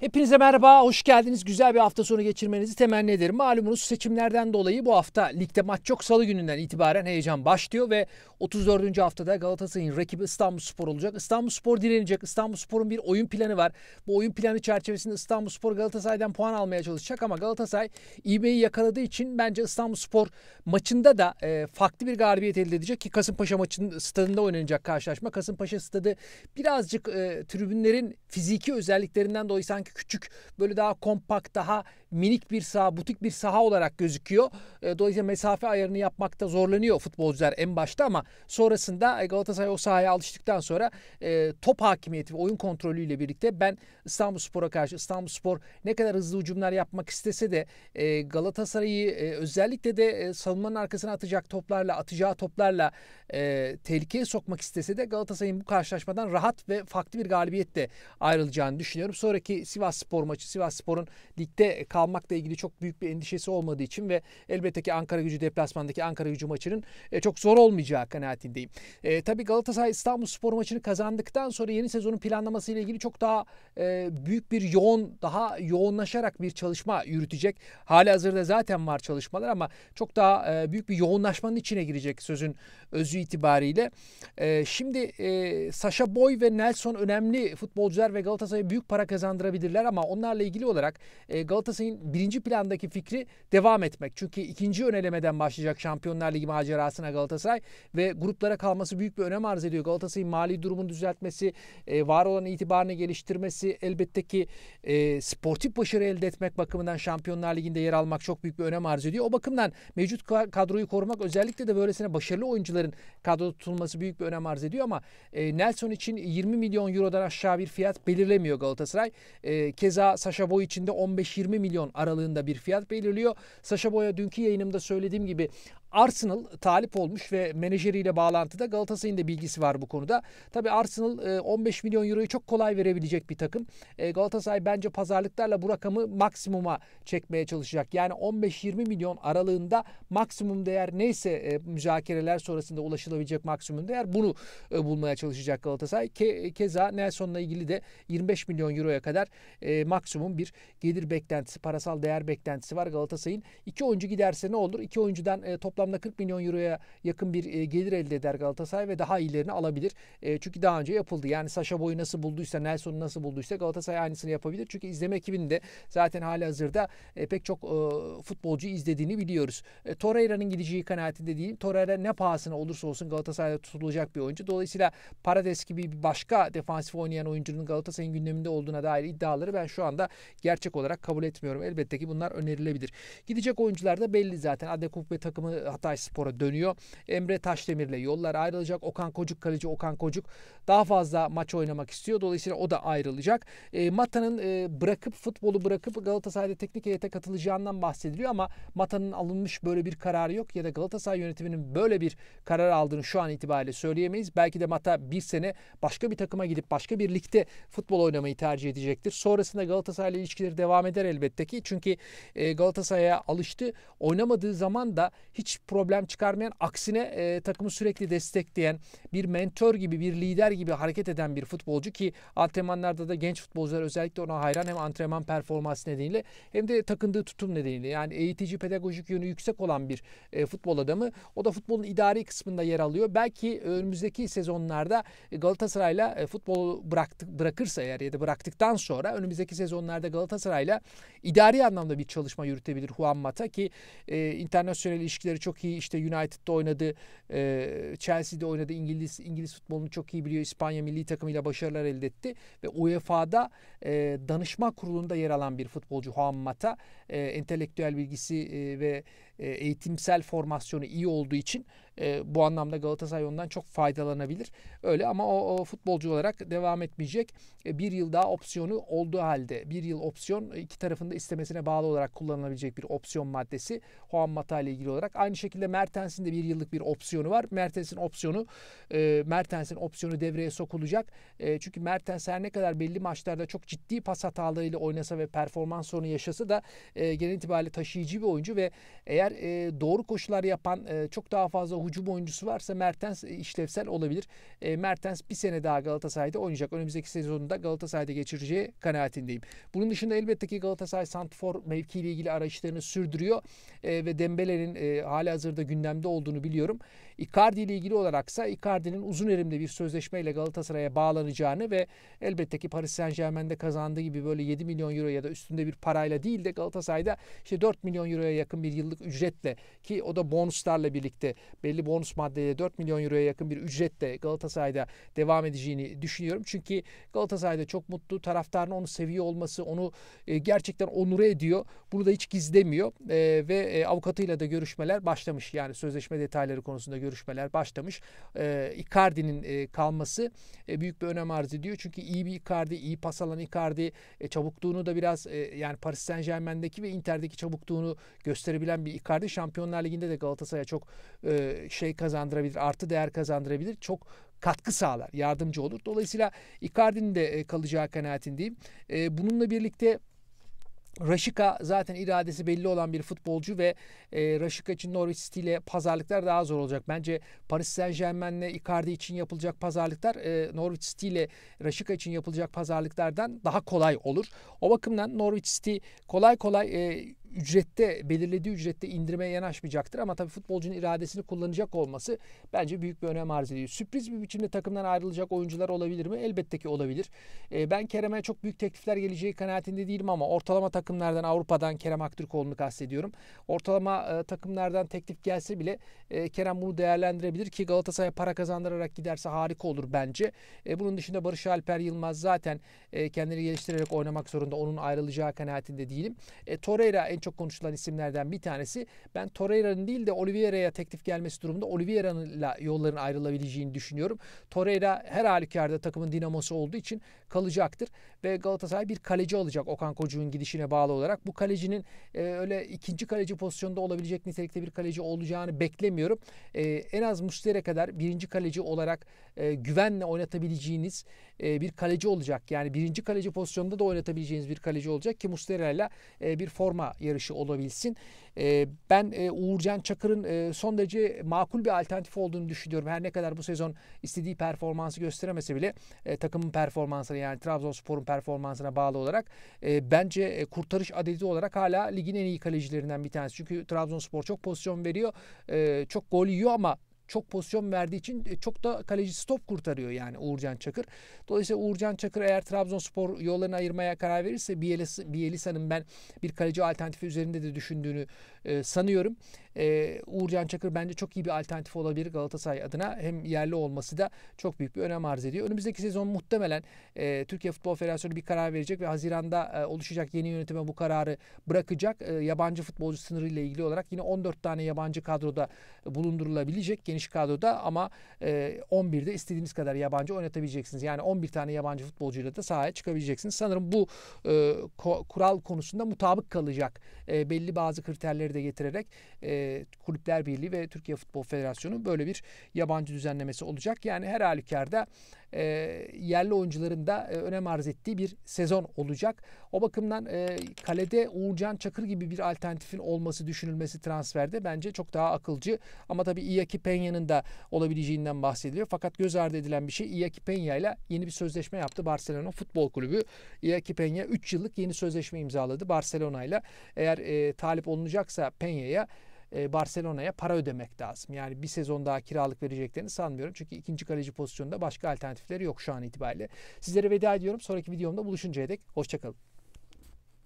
Hepinize merhaba, hoş geldiniz. Güzel bir hafta sonu geçirmenizi temenni ederim. Malumunuz seçimlerden dolayı bu hafta ligde maç çok Salı gününden itibaren heyecan başlıyor ve 34. haftada Galatasaray'ın rakibi İstanbulspor olacak. İstanbulspor direnecek. İstanbulspor'un bir oyun planı var. Bu oyun planı çerçevesinde İstanbulspor Galatasaray'dan puan almaya çalışacak ama Galatasaray İB'yi yakaladığı için bence İstanbulspor maçında da e, farklı bir galibiyet elde edecek ki Kasımpaşa maçının stadında oynanacak karşılaşma. Kasımpaşa stadı birazcık e, tribünlerin fiziki özelliklerinden dolayı sanki sanki küçük böyle daha kompakt daha minik bir saha butik bir saha olarak gözüküyor. E, dolayısıyla mesafe ayarını yapmakta zorlanıyor futbolcular en başta ama sonrasında e, Galatasaray o sahaya alıştıktan sonra e, top hakimiyeti ve oyun kontrolüyle birlikte ben İstanbul Spor'a karşı İstanbul Spor ne kadar hızlı hücumlar yapmak istese de Galatasaray'ı özellikle de savunmanın arkasına atacak toplarla atacağı toplarla e, tehlikeye sokmak istese de Galatasaray'ın bu karşılaşmadan rahat ve farklı bir galibiyetle ayrılacağını düşünüyorum. Sonraki Sivas Spor maçı Sivas Spor'un ligde kalmakla ilgili çok büyük bir endişesi olmadığı için ve elbette ki Ankara Gücü deplasmandaki Ankara Gücü maçının e, çok zor olmayacağı kanaatindeyim. E, tabii Galatasaray İstanbul Spor maçını kazandıktan sonra yeni sezonun planlaması ile ilgili çok daha e, büyük bir yoğun daha yoğunlaşarak bir çalışma yürütecek. Hali hazırda zaten var çalışmalar ama çok daha e, büyük bir yoğunlaşmanın içine girecek sözün özü itibariyle. E, şimdi e, Sasha Boy ve Nelson önemli futbolcular ve Galatasaray'a büyük para kazandırabilir değildirler ama onlarla ilgili olarak e, Galatasaray'ın birinci plandaki fikri devam etmek. Çünkü ikinci önelemeden başlayacak Şampiyonlar Ligi macerasına Galatasaray ve gruplara kalması büyük bir önem arz ediyor. Galatasaray'ın mali durumunu düzeltmesi, e, var olan itibarını geliştirmesi, elbette ki e, sportif başarı elde etmek bakımından Şampiyonlar Ligi'nde yer almak çok büyük bir önem arz ediyor. O bakımdan mevcut kadroyu korumak özellikle de böylesine başarılı oyuncuların kadroda tutulması büyük bir önem arz ediyor ama Nelson için 20 milyon eurodan aşağı bir fiyat belirlemiyor Galatasaray. E, ee, keza Sasha Boy için de 15-20 milyon aralığında bir fiyat belirliyor. Sasha Boy'a dünkü yayınımda söylediğim gibi Arsenal talip olmuş ve menajeriyle bağlantıda Galatasaray'ın da bilgisi var bu konuda. Tabii Arsenal 15 e, milyon euroyu çok kolay verebilecek bir takım. E, Galatasaray bence pazarlıklarla bu rakamı maksimuma çekmeye çalışacak. Yani 15-20 milyon aralığında maksimum değer neyse e, müzakereler sonrasında ulaşılabilecek maksimum değer bunu bulmaya çalışacak Galatasaray. Ke keza Nelson'la ilgili de 25 milyon euroya kadar maksimum bir gelir beklentisi, parasal değer beklentisi var Galatasaray'ın. İki oyuncu giderse ne olur? İki oyuncudan toplam toplamda 40 milyon euroya yakın bir e, gelir elde eder Galatasaray ve daha iyilerini alabilir. E, çünkü daha önce yapıldı. Yani Sasha Boy nasıl bulduysa, Nelson'u nasıl bulduysa Galatasaray aynısını yapabilir. Çünkü izleme ekibinde zaten hali hazırda e, pek çok futbolcu izlediğini biliyoruz. Torreira'nın gideceği kanaatinde değil. Torreira ne pahasına olursa olsun Galatasaray'da tutulacak bir oyuncu. Dolayısıyla Parades gibi bir başka defansif oynayan oyuncunun Galatasaray'ın gündeminde olduğuna dair iddiaları ben şu anda gerçek olarak kabul etmiyorum. Elbette ki bunlar önerilebilir. Gidecek oyuncular da belli zaten. Adekuk ve takımı Hatay Spor'a dönüyor. Emre Taşdemir'le yollar ayrılacak. Okan Kocuk kaleci Okan Kocuk daha fazla maç oynamak istiyor. Dolayısıyla o da ayrılacak. E, Mata'nın e, bırakıp futbolu bırakıp Galatasaray'da teknik heyete katılacağından bahsediliyor ama Mata'nın alınmış böyle bir kararı yok ya da Galatasaray yönetiminin böyle bir karar aldığını şu an itibariyle söyleyemeyiz. Belki de Mata bir sene başka bir takıma gidip başka bir ligde futbol oynamayı tercih edecektir. Sonrasında Galatasaray'la ilişkileri devam eder elbette ki. Çünkü e, Galatasaray'a alıştı. Oynamadığı zaman da hiç problem çıkarmayan aksine e, takımı sürekli destekleyen bir mentor gibi bir lider gibi hareket eden bir futbolcu ki antrenmanlarda da genç futbolcular özellikle ona hayran hem antrenman performansı nedeniyle hem de takındığı tutum nedeniyle yani eğitici pedagojik yönü yüksek olan bir e, futbol adamı o da futbolun idari kısmında yer alıyor. Belki önümüzdeki sezonlarda Galatasaray'la e, futbolu bıraktık, bırakırsa eğer ya da bıraktıktan sonra önümüzdeki sezonlarda Galatasaray'la idari anlamda bir çalışma yürütebilir Juan Mata ki e, internasyonel ilişkileri çok çok iyi. işte United'da oynadı, e, Chelsea'de oynadı. İngiliz İngiliz futbolunu çok iyi biliyor. İspanya milli takımıyla başarılar elde etti ve UEFA'da e, danışma kurulunda yer alan bir futbolcu Juan Mata. E, entelektüel bilgisi e, ve e, eğitimsel formasyonu iyi olduğu için e, bu anlamda Galatasaray ondan çok faydalanabilir. Öyle ama o, o futbolcu olarak devam etmeyecek. E, bir yıl daha opsiyonu olduğu halde bir yıl opsiyon e, iki tarafında istemesine bağlı olarak kullanılabilecek bir opsiyon maddesi Juan Mata ile ilgili olarak. Aynı şekilde Mertens'in de bir yıllık bir opsiyonu var. Mertens'in opsiyonu e, Mertens'in opsiyonu devreye sokulacak. E, çünkü Mertens her ne kadar belli maçlarda çok ciddi pas hatalarıyla oynasa ve performans sorunu yaşasa da e, genel itibariyle taşıyıcı bir oyuncu ve eğer eğer e, doğru koşular yapan e, çok daha fazla hücum oyuncusu varsa Mertens e, işlevsel olabilir. E, Mertens bir sene daha Galatasaray'da oynayacak. Önümüzdeki sezonunda Galatasaray'da geçireceği kanaatindeyim. Bunun dışında elbette ki Galatasaray Santfor mevkiiyle ilgili arayışlarını sürdürüyor e, ve Dembele'nin e, hali hazırda gündemde olduğunu biliyorum. Icardi ile ilgili olaraksa Icardi'nin uzun erimli bir sözleşmeyle Galatasaray'a bağlanacağını ve elbette ki Paris Saint Germain'de kazandığı gibi böyle 7 milyon euro ya da üstünde bir parayla değil de Galatasaray'da işte 4 milyon euroya yakın bir yıllık ücretle ki o da bonuslarla birlikte belli bonus maddeyle 4 milyon euroya yakın bir ücretle Galatasaray'da devam edeceğini düşünüyorum. Çünkü Galatasaray'da çok mutlu. Taraftarın onu seviyor olması onu e, gerçekten onur ediyor. Bunu da hiç gizlemiyor e, ve e, avukatıyla da görüşmeler başlamış yani sözleşme detayları konusunda görüşmeler başlamış. E, Icardi'nin e, kalması e, büyük bir önem arz ediyor. Çünkü iyi bir Icardi, iyi pas alan Icardi e, çabukluğunu da biraz e, yani Paris Saint Germain'deki ve Inter'deki çabukluğunu gösterebilen bir Icardi Şampiyonlar Ligi'nde de Galatasaray'a çok e, şey kazandırabilir, artı değer kazandırabilir. Çok katkı sağlar, yardımcı olur. Dolayısıyla Icardi'nin de e, kalacağı kanaatindeyim. E, bununla birlikte Raşika zaten iradesi belli olan bir futbolcu ve e, Raşika için Norwich City ile pazarlıklar daha zor olacak. Bence Paris Saint Germain'le Icardi için yapılacak pazarlıklar e, Norwich City ile Raşika için yapılacak pazarlıklardan daha kolay olur. O bakımdan Norwich City kolay kolay e, ücrette belirlediği ücrette indirmeye yanaşmayacaktır ama tabii futbolcunun iradesini kullanacak olması bence büyük bir önem arz ediyor. Sürpriz bir biçimde takımdan ayrılacak oyuncular olabilir mi? Elbette ki olabilir. E, ben Kerem'e çok büyük teklifler geleceği kanaatinde değilim ama ortalama takım takımlardan Avrupa'dan Kerem Aktürkoğlu'nu kastediyorum. Ortalama e, takımlardan teklif gelse bile e, Kerem bunu değerlendirebilir ki Galatasaray'a para kazandırarak giderse harika olur bence. E, bunun dışında Barış Alper Yılmaz zaten e, kendini geliştirerek oynamak zorunda. Onun ayrılacağı kanaatinde değilim. E, Torreira en çok konuşulan isimlerden bir tanesi. Ben Torreira'nın değil de Oliveira'ya teklif gelmesi durumunda Oliveira'yla yolların ayrılabileceğini düşünüyorum. Torreira her halükarda takımın dinamosu olduğu için kalacaktır ve Galatasaray bir kaleci alacak Okan Kocuğ'un gidişine bağlı bağlı olarak bu kalecinin e, öyle ikinci kaleci pozisyonda olabilecek nitelikte bir kaleci olacağını beklemiyorum. E, en az Muslera kadar birinci kaleci olarak e, güvenle oynatabileceğiniz e, bir kaleci olacak. Yani birinci kaleci pozisyonunda da oynatabileceğiniz bir kaleci olacak ki Muslera ile bir forma yarışı olabilsin. E, ben e, Uğurcan Çakır'ın e, son derece makul bir alternatif olduğunu düşünüyorum. Her ne kadar bu sezon istediği performansı gösteremese bile e, takımın performansına yani Trabzonspor'un performansına bağlı olarak e, bence e, kurtarış adedi olarak hala ligin en iyi kalecilerinden bir tanesi. Çünkü Trabzonspor çok pozisyon veriyor. E, çok gol yiyor ama çok pozisyon verdiği için e, çok da kaleci stop kurtarıyor yani Uğurcan Çakır. Dolayısıyla Uğurcan Çakır eğer Trabzonspor yollarını ayırmaya karar verirse Bielisa'nın ben bir kaleci alternatifi üzerinde de düşündüğünü e, sanıyorum e, Uğurcan Çakır bence çok iyi bir alternatif olabilir Galatasaray adına. Hem yerli olması da çok büyük bir önem arz ediyor. Önümüzdeki sezon muhtemelen e, Türkiye Futbol Federasyonu bir karar verecek ve Haziran'da e, oluşacak yeni yönetime bu kararı bırakacak. E, yabancı futbolcu sınırı ile ilgili olarak yine 14 tane yabancı kadroda bulundurulabilecek geniş kadroda ama e, 11'de istediğiniz kadar yabancı oynatabileceksiniz. Yani 11 tane yabancı futbolcuyla da sahaya çıkabileceksiniz. Sanırım bu e, ko, kural konusunda mutabık kalacak. E, belli bazı kriterleri de getirerek e, e, Kulüpler Birliği ve Türkiye Futbol Federasyonu böyle bir yabancı düzenlemesi olacak. Yani her halükarda e, yerli oyuncuların da e, önem arz ettiği bir sezon olacak. O bakımdan e, kalede Uğurcan Çakır gibi bir alternatifin olması düşünülmesi transferde bence çok daha akılcı. Ama tabii Iaki Peña'nın da olabileceğinden bahsediliyor. Fakat göz ardı edilen bir şey Iaki Peña ile yeni bir sözleşme yaptı Barcelona Futbol Kulübü. Iaki Peña 3 yıllık yeni sözleşme imzaladı Barcelona ile. Eğer e, talip olunacaksa Peña'ya e, Barcelona'ya para ödemek lazım. Yani bir sezon daha kiralık vereceklerini sanmıyorum. Çünkü ikinci kaleci pozisyonunda başka alternatifleri yok şu an itibariyle. Sizlere veda ediyorum. Sonraki videomda buluşuncaya dek hoşçakalın.